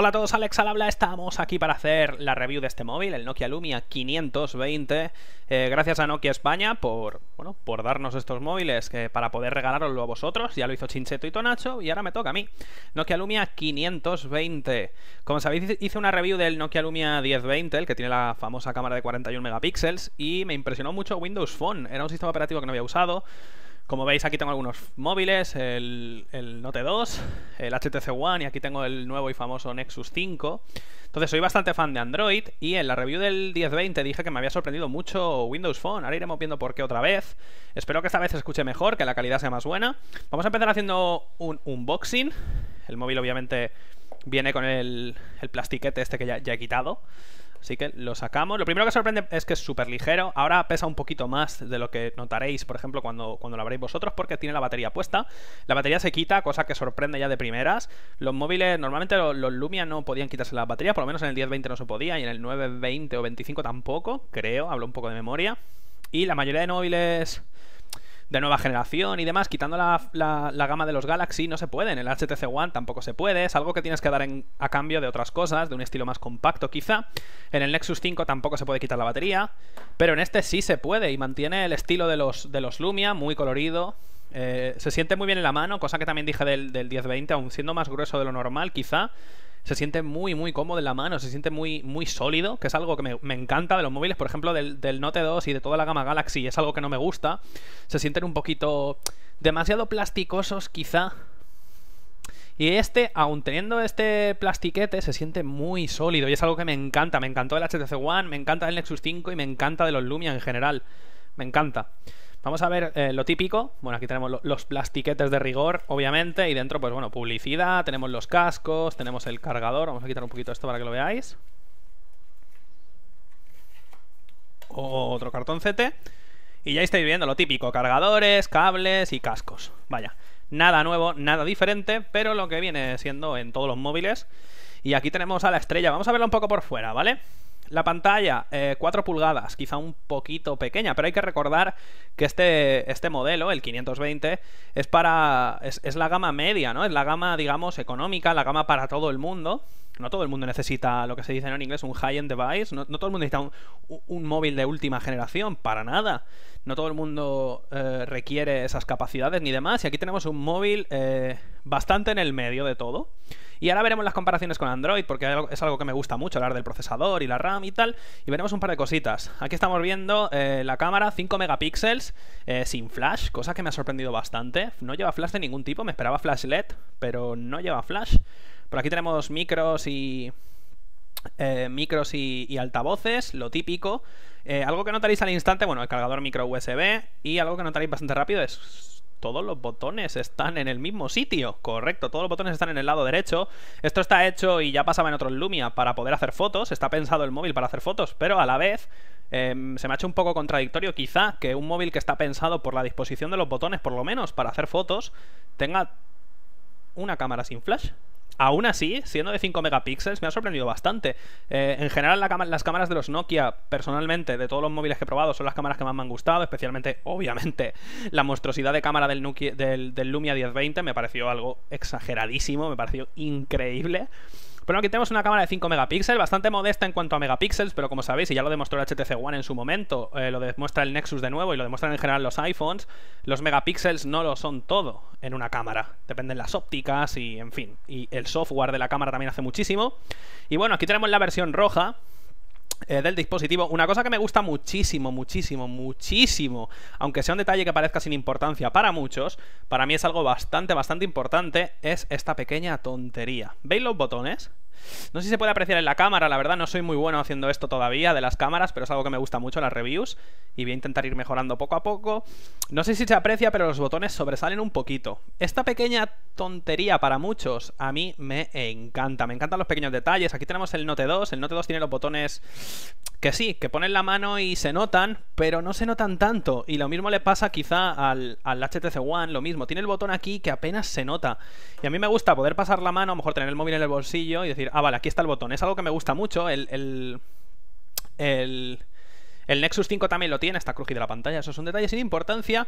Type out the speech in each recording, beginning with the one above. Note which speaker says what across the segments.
Speaker 1: Hola a todos, Alex al estamos aquí para hacer la review de este móvil, el Nokia Lumia 520. Eh, gracias a Nokia España por, bueno, por darnos estos móviles que eh, para poder regalaroslo a vosotros. Ya lo hizo Chincheto y Tonacho y ahora me toca a mí. Nokia Lumia 520. Como sabéis, hice una review del Nokia Lumia 1020, el que tiene la famosa cámara de 41 megapíxeles, y me impresionó mucho Windows Phone. Era un sistema operativo que no había usado. Como veis aquí tengo algunos móviles, el, Note 2, el HTC One y aquí tengo el nuevo y famoso Nexus 5. Entonces soy bastante fan de Android y en la review del 1020 dije que me había sorprendido mucho Windows Phone. Ahora iremos viendo por qué otra vez. Espero que esta vez se escuche mejor, que la calidad sea más buena. Vamos a empezar haciendo un unboxing el móvil obviamente viene con el, el plastiquete este que ya, he quitado. Así que lo sacamos. Lo primero que sorprende es que es súper ligero. Ahora pesa un poquito más de lo que notaréis, por ejemplo, cuando, cuando lo abráis vosotros, porque tiene la batería puesta. La batería se quita, cosa que sorprende ya de primeras. Los móviles, normalmente los, Lumia no podían quitarse la batería, por lo menos en el 1020 no se podía, y en el 920 o 25 tampoco, creo, hablo un poco de memoria. Y la mayoría de móviles de nueva generación y demás, quitando la, gama de los Galaxy, no se puede En El HTC One tampoco se puede, es algo que tienes que dar en, a cambio de otras cosas, de un estilo más compacto quizá. En el Nexus 5 tampoco se puede quitar la batería, pero en este sí se puede y mantiene el estilo de los, de los Lumia, muy colorido. Eh, se siente muy bien en la mano, cosa que también dije del, del 1020, aún siendo más grueso de lo normal quizá se siente muy, muy cómodo en la mano, se siente muy, muy sólido, que es algo que me, encanta de los móviles, por ejemplo, del, Note 2 y de toda la gama Galaxy, es algo que no me gusta. Se sienten un poquito demasiado plasticosos, quizá. Y este, aun teniendo este plastiquete, se siente muy sólido y es algo que me encanta. Me encantó el HTC One, me encanta el Nexus 5 y me encanta de los Lumia en general. Me encanta. Vamos a ver eh, lo típico. Bueno, aquí tenemos los plastiquetes de rigor, obviamente, y dentro, pues bueno, publicidad, tenemos los cascos, tenemos el cargador. Vamos a quitar un poquito esto para que lo veáis. Otro cartoncete. Y ya estáis viendo lo típico, cargadores, cables y cascos. Vaya, nada nuevo, nada diferente, pero lo que viene siendo en todos los móviles. Y aquí tenemos a la estrella. Vamos a verla un poco por fuera, ¿vale? vale la pantalla, eh, 4 pulgadas, quizá un poquito pequeña, pero hay que recordar que este, este modelo, el 520, es para. Es, la gama media, ¿no? Es la gama, digamos, económica, la gama para todo el mundo no todo el mundo necesita lo que se dice en inglés un high-end device, no, todo el mundo necesita un, móvil de última generación, para nada. No todo el mundo eh, requiere esas capacidades ni demás. Y aquí tenemos un móvil eh, bastante en el medio de todo. Y ahora veremos las comparaciones con Android, porque es algo que me gusta mucho, hablar del procesador y la RAM y tal. Y veremos un par de cositas. Aquí estamos viendo eh, la cámara, 5 megapíxeles, eh, sin flash, cosa que me ha sorprendido bastante. No lleva flash de ningún tipo, me esperaba flash LED, pero no lleva flash. Por aquí tenemos micros y... Eh, micros y, altavoces, lo típico. algo que notaréis al instante, bueno, el cargador micro USB y algo que notaréis bastante rápido es todos los botones están en el mismo sitio. Correcto, todos los botones están en el lado derecho. Esto está hecho y ya pasaba en otros Lumia para poder hacer fotos. Está pensado el móvil para hacer fotos, pero a la vez em, se me ha hecho un poco contradictorio quizá que un móvil que está pensado por la disposición de los botones, por lo menos para hacer fotos, tenga una cámara sin flash. Aún así, siendo de 5 megapíxeles, me ha sorprendido bastante. Eh, en general, las cámaras de los Nokia, personalmente, de todos los móviles que he probado, son las cámaras que más me han gustado, especialmente, obviamente, la monstruosidad de cámara del, del Lumia 1020 me pareció algo exageradísimo, me pareció increíble. Bueno, aquí tenemos una cámara de 5 megapíxeles, bastante modesta en cuanto a megapíxeles, pero como sabéis, y ya lo demostró el HTC One en su momento, eh, lo demuestra el Nexus de nuevo y lo demuestran en general los iPhones, los megapíxeles no lo son todo en una cámara. Dependen las ópticas y, en fin, y el software de la cámara también hace muchísimo. Y bueno, aquí tenemos la versión roja, eh, del dispositivo. Una cosa que me gusta muchísimo, muchísimo, muchísimo, aunque sea un detalle que parezca sin importancia para muchos, para mí es algo bastante, bastante importante, es esta pequeña tontería. ¿Veis los botones? No sé si se puede apreciar en la cámara, la verdad no soy muy bueno haciendo esto todavía de las cámaras, pero es algo que me gusta mucho, las reviews, y voy a intentar ir mejorando poco a poco. No sé si se aprecia, pero los botones sobresalen un poquito. Esta pequeña tontería para muchos a mí me encanta, me encantan los pequeños detalles. Aquí tenemos el Note 2, el Note 2 tiene los botones que sí, que ponen la mano y se notan, pero no se notan tanto. Y lo mismo le pasa quizá al, al HTC One, lo mismo. Tiene el botón aquí que apenas se nota. Y a mí me gusta poder pasar la mano, a lo mejor tener el móvil en el bolsillo y decir, ah, vale, aquí está el botón. Es algo que me gusta mucho. El, el, Nexus 5 también lo tiene, está crujida la pantalla. eso es un detalle sin importancia,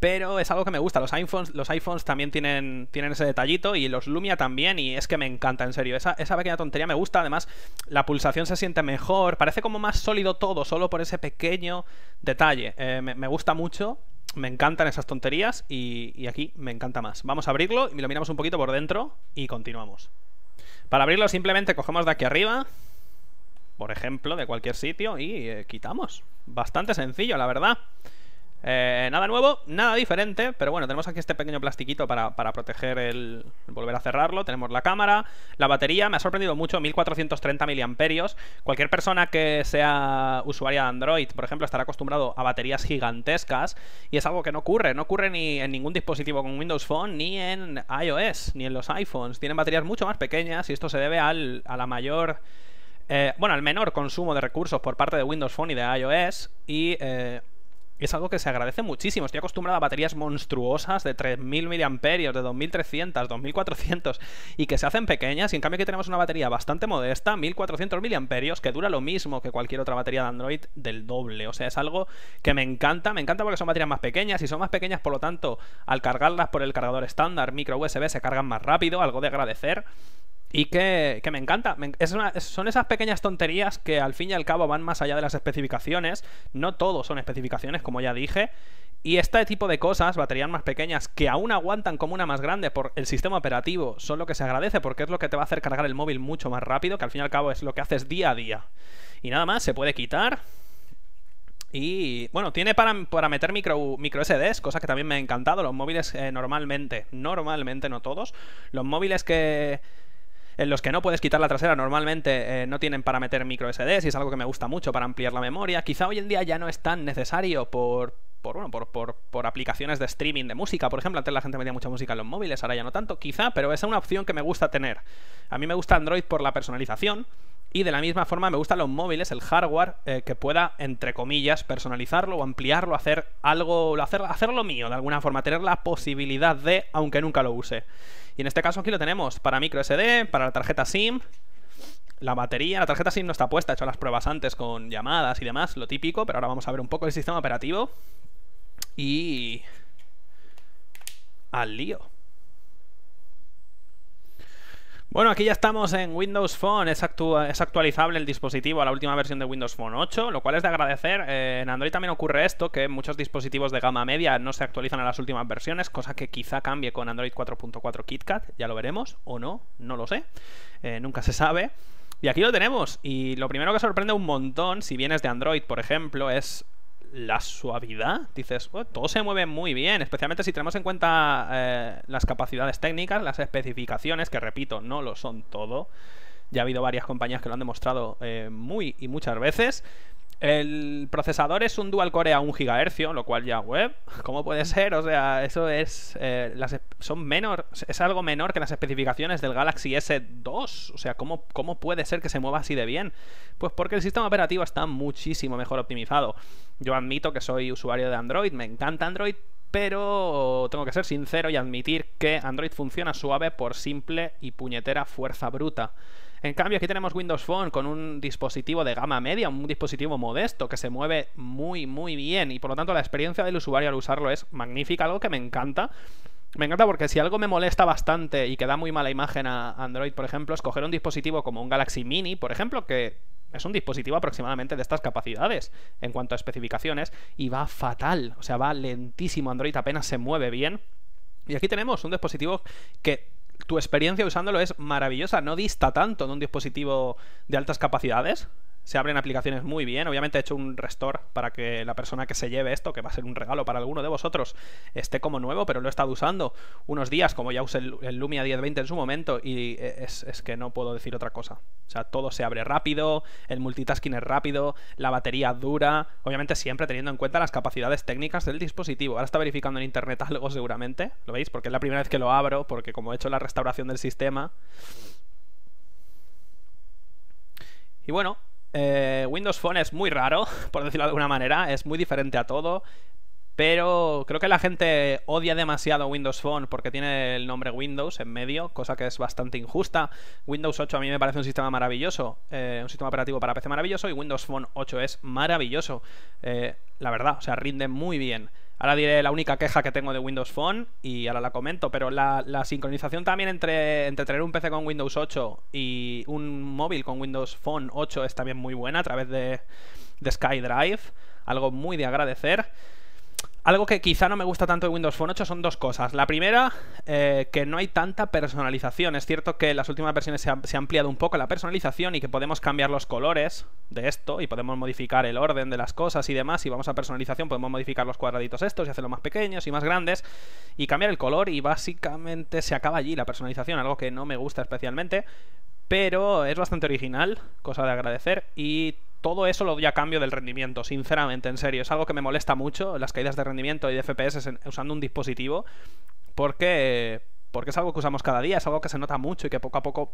Speaker 1: pero es algo que me gusta. Los iPhones, los iPhones también tienen, tienen ese detallito y los Lumia también y es que me encanta, en serio. Esa, pequeña tontería me gusta, además la pulsación se siente mejor, parece como más sólido todo, solo por ese pequeño detalle. Eh, me, gusta mucho, me encantan esas tonterías y, y aquí me encanta más. Vamos a abrirlo y lo miramos un poquito por dentro y continuamos. Para abrirlo simplemente cogemos de aquí arriba, por ejemplo, de cualquier sitio, y eh, quitamos. Bastante sencillo, la verdad. Eh, nada nuevo, nada diferente, pero bueno, tenemos aquí este pequeño plastiquito para, para proteger el... volver a cerrarlo. Tenemos la cámara, la batería, me ha sorprendido mucho, 1430 miliamperios. Cualquier persona que sea usuaria de Android, por ejemplo, estará acostumbrado a baterías gigantescas y es algo que no ocurre, no ocurre ni en ningún dispositivo con Windows Phone, ni en iOS, ni en los iPhones. Tienen baterías mucho más pequeñas y esto se debe al, a la mayor... Eh, bueno, al menor consumo de recursos por parte de Windows Phone y de iOS y... Eh, es algo que se agradece muchísimo. Estoy acostumbrado a baterías monstruosas de 3.000 mAh, de 2.300, 2.400 y que se hacen pequeñas y en cambio aquí tenemos una batería bastante modesta, 1.400 mAh, que dura lo mismo que cualquier otra batería de Android del doble. O sea, es algo que me encanta, me encanta porque son baterías más pequeñas y son más pequeñas, por lo tanto, al cargarlas por el cargador estándar micro USB se cargan más rápido, algo de agradecer. Y que, que me encanta. son esas pequeñas tonterías que al fin y al cabo van más allá de las especificaciones. No todos son especificaciones, como ya dije. Y este tipo de cosas, baterías más pequeñas, que aún aguantan como una más grande por el sistema operativo, son lo que se agradece porque es lo que te va a hacer cargar el móvil mucho más rápido, que al fin y al cabo es lo que haces día a día. Y nada más, se puede quitar. Y bueno, tiene para, para meter micro, micro SDs, cosa que también me ha encantado. Los móviles eh, normalmente, normalmente no todos, los móviles que en los que no puedes quitar la trasera normalmente eh, no tienen para meter micro SD, si es algo que me gusta mucho para ampliar la memoria. Quizá hoy en día ya no es tan necesario por, por, por, por, aplicaciones de streaming de música, por ejemplo. Antes la gente metía mucha música en los móviles, ahora ya no tanto, quizá, pero es una opción que me gusta tener. A mí me gusta Android por la personalización y de la misma forma me gustan los móviles, el hardware, eh, que pueda, entre comillas, personalizarlo o ampliarlo, hacer algo, hacer, hacerlo mío de alguna forma, tener la posibilidad de, aunque nunca lo use. Y en este caso aquí lo tenemos para micro SD, para la tarjeta SIM, la batería, la tarjeta SIM no está puesta, he hecho las pruebas antes con llamadas y demás, lo típico, pero ahora vamos a ver un poco el sistema operativo. Y... Al lío. Bueno, aquí ya estamos en Windows Phone. Es, actualizable el dispositivo a la última versión de Windows Phone 8, lo cual es de agradecer. Eh, en Android también ocurre esto, que muchos dispositivos de gama media no se actualizan a las últimas versiones, cosa que quizá cambie con Android 4.4 KitKat, ya lo veremos, o no, no lo sé. Eh, nunca se sabe. Y aquí lo tenemos. Y lo primero que sorprende un montón, si vienes de Android, por ejemplo, es la suavidad, dices, oh, todo se mueve muy bien, especialmente si tenemos en cuenta eh, las capacidades técnicas, las especificaciones, que repito, no lo son todo. Ya ha habido varias compañías que lo han demostrado eh, muy y muchas veces, el procesador es un dual core a 1 GHz, lo cual ya web, ¿cómo puede ser? O sea, eso es eh, son menor, es algo menor que las especificaciones del Galaxy S2, o sea, ¿cómo, ¿cómo puede ser que se mueva así de bien? Pues porque el sistema operativo está muchísimo mejor optimizado. Yo admito que soy usuario de Android, me encanta Android, pero tengo que ser sincero y admitir que Android funciona suave por simple y puñetera fuerza bruta. En cambio, aquí tenemos Windows Phone con un dispositivo de gama media, un dispositivo modesto que se mueve muy, muy bien y por lo tanto la experiencia del usuario al usarlo es magnífica, algo que me encanta. Me encanta porque si algo me molesta bastante y que da muy mala imagen a Android, por ejemplo, es coger un dispositivo como un Galaxy Mini, por ejemplo, que es un dispositivo aproximadamente de estas capacidades en cuanto a especificaciones y va fatal, o sea, va lentísimo, Android apenas se mueve bien. Y aquí tenemos un dispositivo que tu experiencia usándolo es maravillosa. ¿No dista tanto de un dispositivo de altas capacidades? se abren aplicaciones muy bien. Obviamente he hecho un restore para que la persona que se lleve esto, que va a ser un regalo para alguno de vosotros, esté como nuevo, pero lo he estado usando unos días, como ya usé el, Lumia 1020 en su momento, y eh, es, es, que no puedo decir otra cosa. O sea, todo se abre rápido, el multitasking es rápido, la batería dura, obviamente siempre teniendo en cuenta las capacidades técnicas del dispositivo. Ahora está verificando en internet algo seguramente, ¿lo veis? Porque es la primera vez que lo abro, porque como he hecho la restauración del sistema... Y bueno, eh, Windows Phone es muy raro, por decirlo de alguna manera, es muy diferente a todo, pero creo que la gente odia demasiado Windows Phone porque tiene el nombre Windows en medio, cosa que es bastante injusta. Windows 8 a mí me parece un sistema maravilloso, eh, un sistema operativo para PC maravilloso y Windows Phone 8 es maravilloso, eh, la verdad, o sea, rinde muy bien. Ahora diré la única queja que tengo de Windows Phone y ahora la comento, pero la, sincronización también entre, entre tener un PC con Windows 8 y un móvil con Windows Phone 8 es también muy buena a través de, de SkyDrive, algo muy de agradecer. Algo que quizá no me gusta tanto de Windows Phone 8 son dos cosas. La primera, eh, que no hay tanta personalización. Es cierto que en las últimas versiones se ha, ampliado un poco la personalización y que podemos cambiar los colores de esto y podemos modificar el orden de las cosas y demás. Si vamos a personalización podemos modificar los cuadraditos estos y hacerlos más pequeños y más grandes y cambiar el color y básicamente se acaba allí la personalización, algo que no me gusta especialmente. Pero es bastante original, cosa de agradecer, y todo eso lo doy a cambio del rendimiento, sinceramente, en serio. Es algo que me molesta mucho, las caídas de rendimiento y de FPS usando un dispositivo, porque, porque es algo que usamos cada día, es algo que se nota mucho y que poco a poco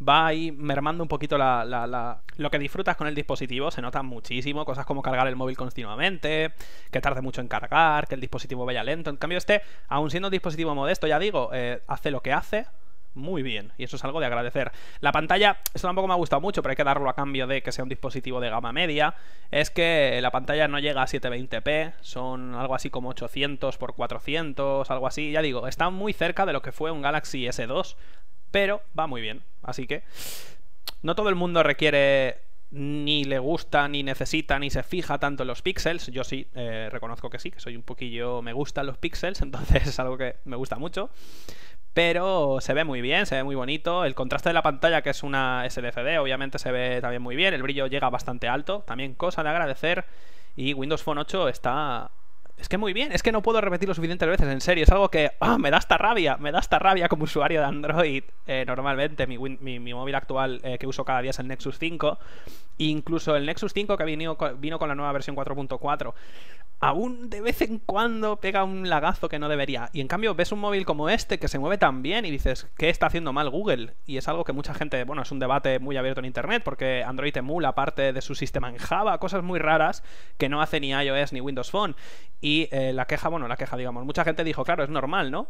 Speaker 1: va ahí mermando un poquito la, lo que disfrutas con el dispositivo, se nota muchísimo, cosas como cargar el móvil continuamente, que tarde mucho en cargar, que el dispositivo vaya lento. En cambio, este, aun siendo un dispositivo modesto, ya digo, eh, hace lo que hace, muy bien, y eso es algo de agradecer. La pantalla, esto tampoco me ha gustado mucho, pero hay que darlo a cambio de que sea un dispositivo de gama media, es que la pantalla no llega a 720p, son algo así como 800 x 400, algo así, ya digo, está muy cerca de lo que fue un Galaxy S2, pero va muy bien, así que no todo el mundo requiere ni le gusta, ni necesita, ni se fija tanto en los píxeles. Yo sí, eh, reconozco que sí, que soy un poquillo... me gustan los píxeles, entonces es algo que me gusta mucho. Pero se ve muy bien, se ve muy bonito. El contraste de la pantalla, que es una SLCD, obviamente se ve también muy bien. El brillo llega bastante alto, también cosa de agradecer. Y Windows Phone 8 está es que muy bien, es que no puedo repetirlo suficientes veces, en serio, es algo que ah, me da esta rabia, me da esta rabia como usuario de Android. Eh, normalmente mi, móvil actual eh, que uso cada día es el Nexus 5, e incluso el Nexus 5 que vino, vino con la nueva versión 4.4. Aún de vez en cuando pega un lagazo que no debería. Y en cambio ves un móvil como este que se mueve tan bien y dices, ¿qué está haciendo mal Google? Y es algo que mucha gente, bueno, es un debate muy abierto en Internet porque Android emula parte de su sistema en Java, cosas muy raras que no hace ni iOS ni Windows Phone. Y eh, la queja, bueno, la queja, digamos, mucha gente dijo, claro, es normal, ¿no?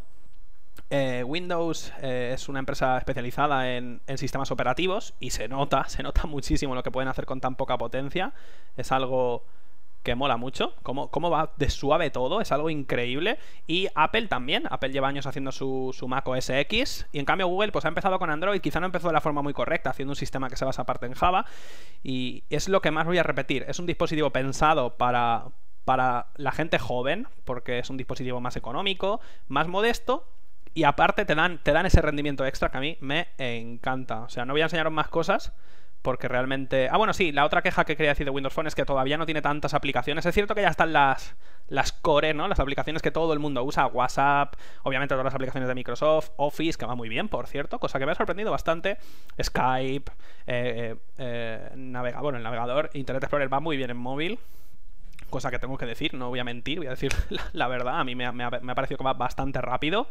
Speaker 1: Eh, Windows eh, es una empresa especializada en, sistemas operativos y se nota, se nota muchísimo lo que pueden hacer con tan poca potencia. Es algo que mola mucho, cómo, va de suave todo, es algo increíble. Y Apple también, Apple lleva años haciendo su, su Mac OS X y en cambio Google pues ha empezado con Android, quizá no empezó de la forma muy correcta, haciendo un sistema que se basa aparte en Java y es lo que más voy a repetir, es un dispositivo pensado para, para la gente joven, porque es un dispositivo más económico, más modesto, y aparte te dan, te dan ese rendimiento extra que a mí me encanta. O sea, no voy a enseñaros más cosas, porque realmente... Ah, bueno, sí, la otra queja que quería decir de Windows Phone es que todavía no tiene tantas aplicaciones. Es cierto que ya están las, las core, ¿no? Las aplicaciones que todo el mundo usa, WhatsApp, obviamente todas las aplicaciones de Microsoft, Office, que va muy bien, por cierto, cosa que me ha sorprendido bastante, Skype, eh, eh, eh, navega... bueno, el navegador, Internet Explorer va muy bien en móvil, cosa que tengo que decir, no voy a mentir, voy a decir la, verdad, a mí me, ha, parecido que va bastante rápido.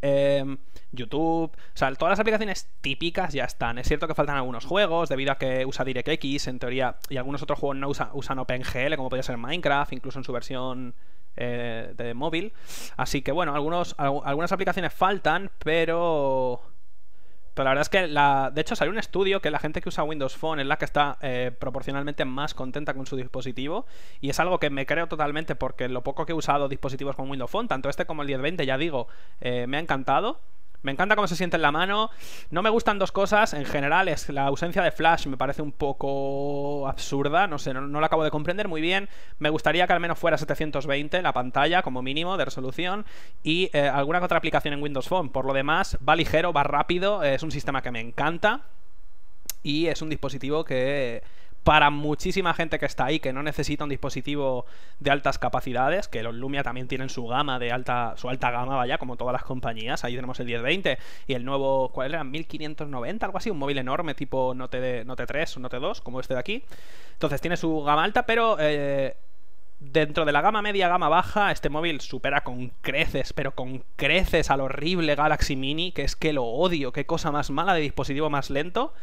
Speaker 1: Em, YouTube, o sea, todas las aplicaciones típicas ya están. Es cierto que faltan algunos juegos, debido a que usa DirectX, en teoría, y algunos otros juegos no usan OpenGL, como podría ser Minecraft, incluso en su versión eh, de móvil. Así que bueno, algunas aplicaciones faltan, pero pero la verdad es que, la... de hecho, salió un estudio que la gente que usa Windows Phone es la que está eh, proporcionalmente más contenta con su dispositivo. Y es algo que me creo totalmente porque lo poco que he usado dispositivos con Windows Phone, tanto este como el 1020, ya digo, eh, me ha encantado. Me encanta cómo se siente en la mano. No me gustan dos cosas. En general, es la ausencia de flash me parece un poco absurda. No sé, no, lo acabo de comprender muy bien. Me gustaría que al menos fuera 720 la pantalla, como mínimo, de resolución. Y eh, alguna otra aplicación en Windows Phone. Por lo demás, va ligero, va rápido. Es un sistema que me encanta. Y es un dispositivo que para muchísima gente que está ahí, que no necesita un dispositivo de altas capacidades, que los Lumia también tienen su gama de alta, su alta gama, vaya, como todas las compañías. Ahí tenemos el 1020 y el nuevo, ¿cuál era? 1590, algo así, un móvil enorme tipo Note, de, Note 3 o Note 2, como este de aquí. Entonces tiene su gama alta, pero... Eh, dentro de la gama media, gama baja, este móvil supera con creces, pero con creces al horrible Galaxy Mini, que es que lo odio, qué cosa más mala de dispositivo más lento.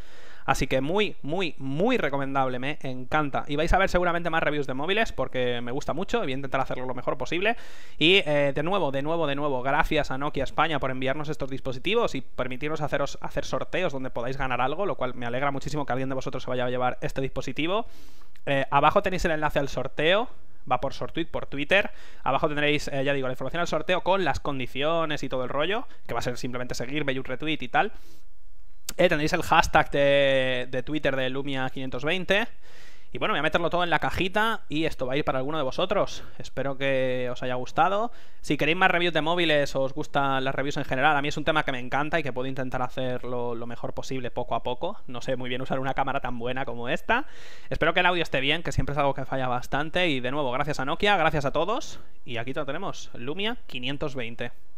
Speaker 1: Así que muy, muy, muy recomendable, me encanta. Y vais a ver seguramente más reviews de móviles porque me gusta mucho voy a intentar hacerlo lo mejor posible. Y eh, de nuevo, de nuevo, de nuevo, gracias a Nokia España por enviarnos estos dispositivos y permitirnos haceros, hacer sorteos donde podáis ganar algo, lo cual me alegra muchísimo que alguien de vosotros se vaya a llevar este dispositivo. Eh, abajo tenéis el enlace al sorteo va por Sortuit, por Twitter. Abajo tendréis, eh, ya digo, la información al sorteo con las condiciones y todo el rollo, que va a ser simplemente seguir, un retweet y tal. Eh, tenéis el hashtag de, Twitter de Lumia520. Y bueno, voy a meterlo todo en la cajita y esto va a ir para alguno de vosotros. Espero que os haya gustado. Si queréis más reviews de móviles o os gustan las reviews en general, a mí es un tema que me encanta y que puedo intentar hacerlo lo mejor posible poco a poco. No sé muy bien usar una cámara tan buena como esta. Espero que el audio esté bien, que siempre es algo que falla bastante. Y de nuevo, gracias a Nokia, gracias a todos. Y aquí lo tenemos, Lumia 520.